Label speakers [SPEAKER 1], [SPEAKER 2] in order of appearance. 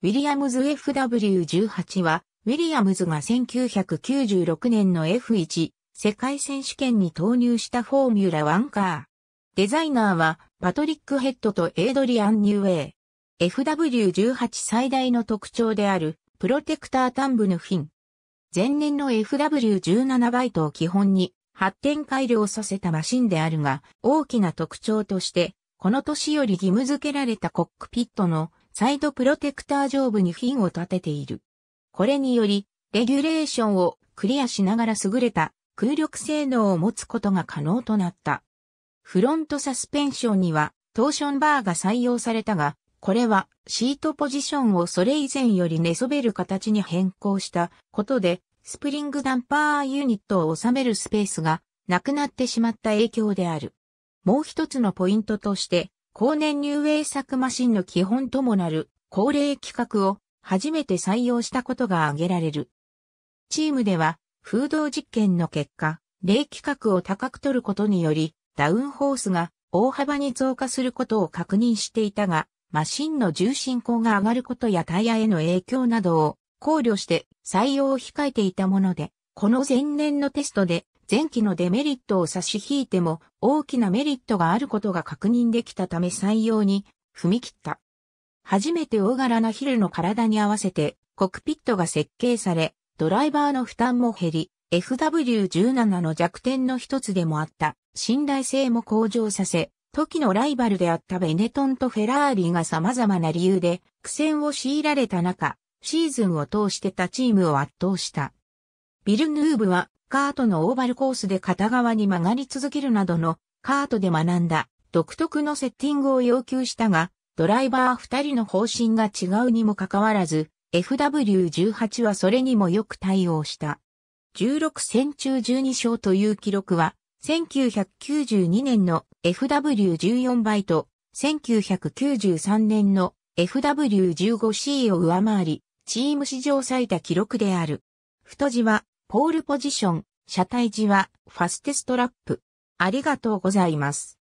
[SPEAKER 1] ウィリアムズ FW18 は、ウィリアムズが1996年の F1 世界選手権に投入したフォーミュラワンカー。デザイナーはパトリックヘッドとエイドリアン・ニューウェイ。FW18 最大の特徴であるプロテクタータンブヌ・フィン。前年の FW17 バイトを基本に発展改良させたマシンであるが、大きな特徴として、この年より義務付けられたコックピットのサイドプロテクター上部にフィンを立てている。これにより、レギュレーションをクリアしながら優れた空力性能を持つことが可能となった。フロントサスペンションにはトーションバーが採用されたが、これはシートポジションをそれ以前より寝そべる形に変更したことで、スプリングダンパーユニットを収めるスペースがなくなってしまった影響である。もう一つのポイントとして、後年入営作マシンの基本ともなる高齢規格を初めて採用したことが挙げられる。チームでは風洞実験の結果、冷規格を高く取ることによりダウンホースが大幅に増加することを確認していたが、マシンの重心高が上がることやタイヤへの影響などを考慮して採用を控えていたもので、この前年のテストで前期のデメリットを差し引いても大きなメリットがあることが確認できたため採用に踏み切った。初めて大柄なヒルの体に合わせてコクピットが設計され、ドライバーの負担も減り、FW17 の弱点の一つでもあった信頼性も向上させ、時のライバルであったベネトンとフェラーリが様々な理由で苦戦を強いられた中、シーズンを通して他チームを圧倒した。ビルヌーブはカートのオーバルコースで片側に曲がり続けるなどのカートで学んだ独特のセッティングを要求したが、ドライバー二人の方針が違うにもかかわらず、FW18 はそれにもよく対応した。16戦中12勝という記録は、1992年の FW14 倍と、1993年の FW15C を上回り、チーム史上最多記録である。太字はポールポジション、車体時はファステストラップ。ありがとうございます。